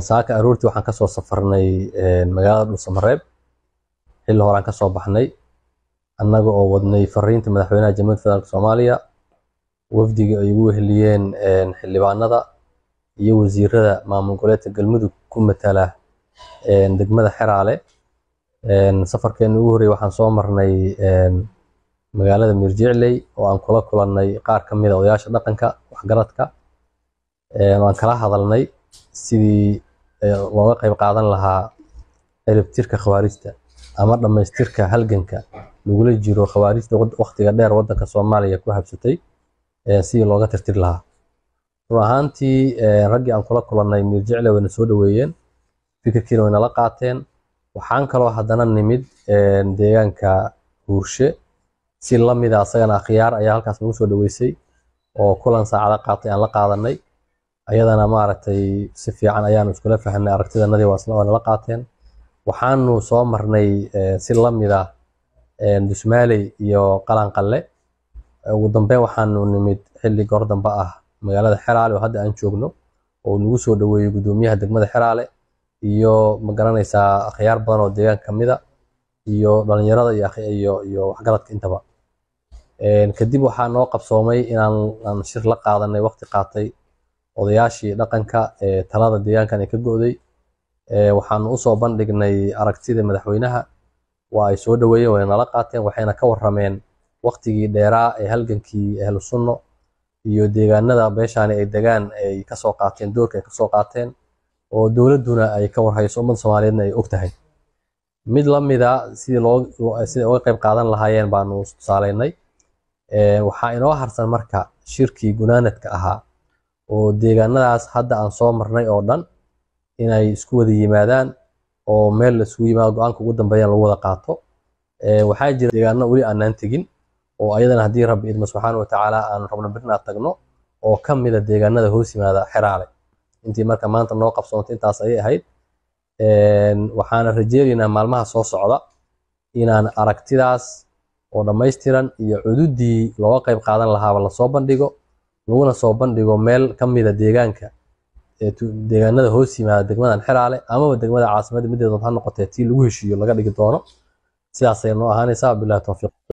saaka aroortii waxaan kasoo safarnay eh, magaalada dhulsamareeb xilli horeaan kasoo baxnay annaga oo wadnay fariinta madaxweynaha jamhuuriyadda federaalk soomaaliya wafdiga ay ugu weheliyeen eh, xildhibaanada iyo wasiirada maamul goboleedka galmudug ku matala eh, degmada xeraale safarkeena ugu horreyey waxaan soo marnay magaalada mirjicley oo aan kula kulannay qaar ka mid a ah odayaasha dhaqanka waxgaradka waan kala hadalnay sidii looga qayb qaadan lahaa ciribtirka khawaarijta ama dhammaystirka halganka lagula jiro khawaarijta wakhtiga dheer waddanka soomaaliya ku habsatay sidii looga tirtir lahaa run ahaantii raggii aan kula kulanay miirjecle wayna soo dhoweeyeen fikirkiina wayna la qaateen waxaan kaloo haddana nimid deegaanka huurshe si lamida ah asagana akhyaar ayaa halkaas nagu soo dhoweysay oo kulan saacada qaatay aan la qaadanay ayadana maaragtay si fiican ayaanu iskula fahnay aragtidanadii waa nala qaateen waxaanu soo marnay eh, si la mid ah eh, dusmaaley iyo qalanqalle ugu dambeen waxaanu nimid xilli goor dambe ah magaalada xeraale oo hadda aan joogno oo nagu soo dhaweeyey gudoomiyaha degmada xeraale iyo magaranaysaa akhyaar badan oo deegaanka ka mida iyo dhalinyarada iyo iyo waxgaradka intaba eh, kadib waxaa noo qabsoomay inaan shir la qaadanay waqti qaatay odayaashii dhaqanka ee talada deegaankan ay ka go'day waxaanu usoo bandhignay aragtida madaxweynaha waa ay soo dhaweeyeen way nala qaateen waxayna ka warrameen waqtigii dheeraa ee halgankii ahlu sunno iyo deegaanada meeshaani ay degaan ay kasoo qaateen doorka ay kasoo qaateen oo dowladuna ay ka warhayso ummad soomaaliyeedna ay og tahay mid la sidii loo qayb qaadan lahaayeen baanu tusaalaynay waxaa inoo harsan marka shirkii gunaanadka ahaa oo deegaanadaas hadda aan soo marnay oo dhan inay isku wada yimaadaan oo meel la isugu yimaado go-aanka ugu dambeeyaan lagu wada qaato waxaa jira deegaano weli aanaan tegin oo ayadana haddii rabbi idma subxaana wa tacaala aanu rabno birna tagno oo ka mida deegaanada hoos yimaada xeraale intii marka maanta noo qabsoontay intaas ayay ahayd waxaana rajeynaynaa maalmaha soo socda inaan aragtidaas oo dhammaystiran iyo cududii looga qayb qaadan lahaaba lasoo bandhigo laguna soo bandhigo meel ka mida deegaanka deegaanada hoos yimaada degmadan xiraale amaba degmada caasimadda mideedood ha noqotee tii lagu heshiiyo laga dhigi doono sidaasay noo ahaanaysaa bilahi towfiiq